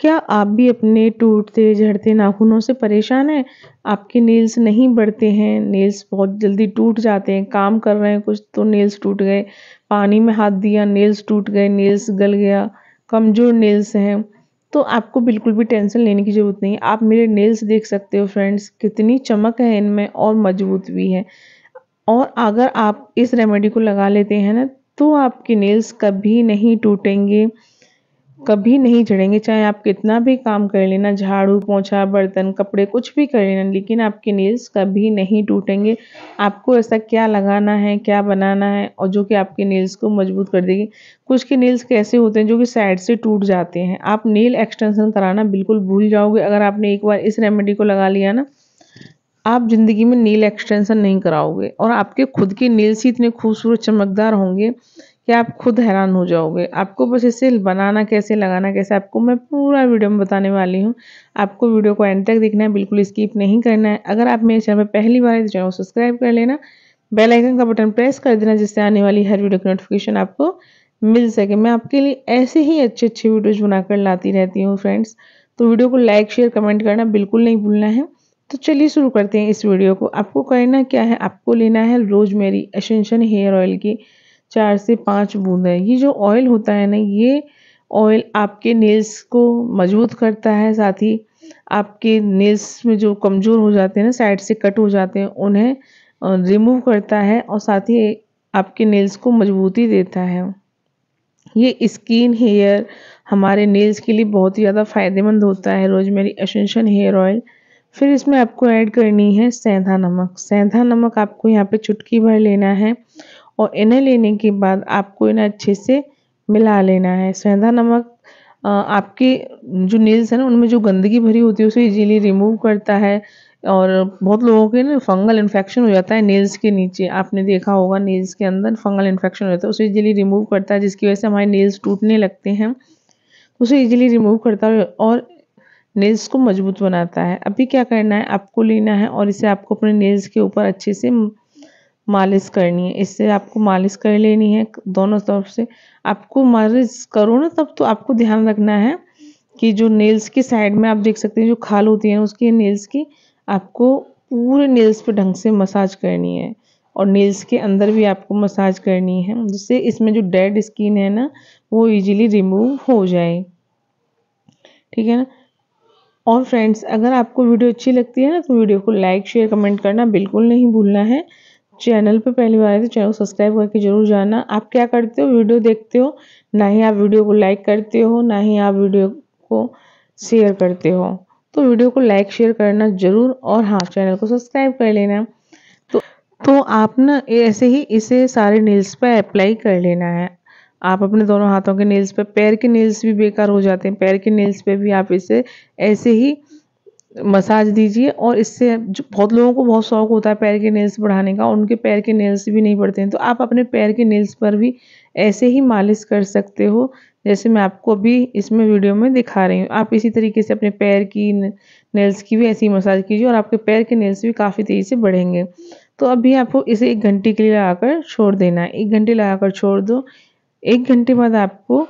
क्या आप भी अपने टूटते झड़ते नाखूनों से परेशान हैं आपके नेल्स नहीं बढ़ते हैं नेल्स बहुत जल्दी टूट जाते हैं काम कर रहे हैं कुछ तो नेल्स टूट गए पानी में हाथ दिया नेल्स टूट गए नेल्स गल गया कमज़ोर नेल्स हैं तो आपको बिल्कुल भी टेंशन लेने की ज़रूरत नहीं है आप मेरे नेल्स देख सकते हो फ्रेंड्स कितनी चमक है इनमें और मजबूत भी है और अगर आप इस रेमेडी को लगा लेते हैं ना तो आपके नेल्स कभी नहीं टूटेंगे कभी नहीं चढ़ेंगे चाहे आप कितना भी काम कर लेना झाड़ू पोछा बर्तन कपड़े कुछ भी कर लेना लेकिन आपके नेल्स कभी नहीं टूटेंगे आपको ऐसा क्या लगाना है क्या बनाना है और जो कि आपके नेल्स को मजबूत कर देगी कुछ के नेल्स कैसे होते हैं जो कि साइड से टूट जाते हैं आप नेल एक्सटेंसन कराना बिल्कुल भूल जाओगे अगर आपने एक बार इस रेमेडी को लगा लिया ना आप ज़िंदगी में नील एक्सटेंशन नहीं कराओगे और आपके खुद के नील्स ही इतने खूबसूरत चमकदार होंगे कि आप खुद हैरान हो जाओगे आपको बस इसे बनाना कैसे लगाना कैसे आपको मैं पूरा वीडियो में बताने वाली हूँ आपको वीडियो को एंड तक देखना है बिल्कुल स्किप नहीं करना है अगर आप मेरे चैनल पर पहली बार इस चैनल को सब्सक्राइब कर लेना बेल आइकन का बटन प्रेस कर देना जिससे आने वाली हर वीडियो की नोटिफिकेशन आपको मिल सके मैं आपके लिए ऐसे ही अच्छे अच्छे वीडियोज बनाकर लाती रहती हूँ फ्रेंड्स तो वीडियो को लाइक शेयर कमेंट करना बिल्कुल नहीं भूलना है तो चलिए शुरू करते हैं इस वीडियो को आपको करना क्या है आपको लेना है रोजमेरी एसेंशन हेयर ऑयल की चार से पाँच बूंद है ये जो ऑयल होता है ना ये ऑयल आपके नेल्स को मजबूत करता है साथ ही आपके नेल्स में जो कमज़ोर हो जाते हैं ना साइड से कट हो जाते हैं उन्हें रिमूव करता है और साथ ही आपके नेल्स को मजबूती देता है ये स्किन हेयर हमारे नेल्स के लिए बहुत ही ज़्यादा फ़ायदेमंद होता है रोजमेरी एसेंशन हेयर ऑयल फिर इसमें आपको ऐड करनी है सेंधा नमक सेंधा नमक आपको यहाँ पे चुटकी भर लेना है और इन्हें लेने के बाद आपको इन्हें अच्छे से मिला लेना है सेंधा नमक आपके जो नेल्स हैं ना उनमें जो गंदगी भरी होती है उसे इजीली रिमूव करता है और बहुत लोगों के ना फंगल इन्फेक्शन हो जाता है नेल्स के नीचे आपने देखा होगा नेल्स के अंदर फंगल इन्फेक्शन हो जाता है उसे इजीली रिमूव करता है जिसकी वजह से हमारे नेल्स टूटने लगते हैं उसे इजीली रिमूव करता है और नेल्स को मजबूत बनाता है अभी क्या करना है आपको लेना है और इसे आपको अपने नेल्स के ऊपर अच्छे से मालिश करनी है इससे आपको मालिश कर लेनी है दोनों तरफ से आपको मालिश करो ना तब तो आपको ध्यान रखना है कि जो नेल्स की साइड में आप देख सकते हैं जो खाल होती है उसकी नेल्स की आपको पूरे नेल्स पे ढंग से मसाज करनी है और नेल्स के अंदर भी आपको मसाज करनी है जिससे इसमें जो डेड स्किन है ना वो इजीली रिमूव हो जाए ठीक है ना और फ्रेंड्स अगर आपको वीडियो अच्छी लगती है ना तो वीडियो को लाइक शेयर कमेंट करना बिल्कुल नहीं भूलना है चैनल पे पहली बार आए तो चैनल को सब्सक्राइब करके जरूर जाना आप क्या करते हो वीडियो देखते हो ना ही आप वीडियो को लाइक करते हो ना ही आप वीडियो को शेयर करते हो तो वीडियो को लाइक शेयर करना जरूर और हाँ चैनल को सब्सक्राइब कर लेना तो तो आप ना ऐसे ही इसे सारे नील्स पर अप्लाई कर लेना है आप अपने दोनों हाथों के नील्स पर पैर के नील्स भी बेकार हो जाते हैं पैर के नील्स पर भी आप इसे ऐसे ही मसाज दीजिए और इससे जो बहुत लोगों को बहुत शौक होता है पैर के नेल्स बढ़ाने का उनके पैर के नेल्स भी नहीं बढ़ते हैं तो आप अपने पैर के नेल्स पर भी ऐसे ही मालिश कर सकते हो जैसे मैं आपको अभी इसमें वीडियो में दिखा रही हूँ आप इसी तरीके से अपने पैर की नेल्स की भी ऐसी मसाज कीजिए और आपके पैर के नेल्स भी काफ़ी तेज़ी से बढ़ेंगे तो अभी आपको इसे एक घंटे के लिए लगाकर छोड़ देना है एक घंटे लगाकर छोड़ दो एक घंटे बाद आपको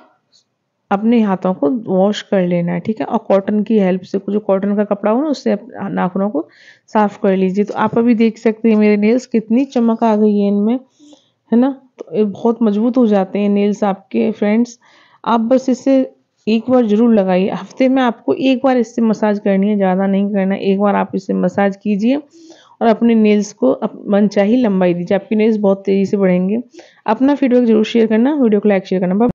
अपने हाथों को वॉश कर लेना है ठीक है और कॉटन की हेल्प से जो कॉटन का कपड़ा हो ना उससे नाखूनों को साफ कर लीजिए तो आप अभी देख सकते हैं मेरे नेल्स कितनी चमक आ गई है इनमें है ना तो बहुत मजबूत हो जाते हैं नेल्स आपके फ्रेंड्स आप बस इसे एक बार जरूर लगाइए हफ्ते में आपको एक बार इससे मसाज करनी है ज़्यादा नहीं करना एक बार आप इसे मसाज कीजिए और अपने नेल्स को मनचाही लंबाई दीजिए आपकी नेल्स बहुत तेज़ी से बढ़ेंगे अपना फीडबैक जरूर शेयर करना वीडियो को लाइक शेयर करना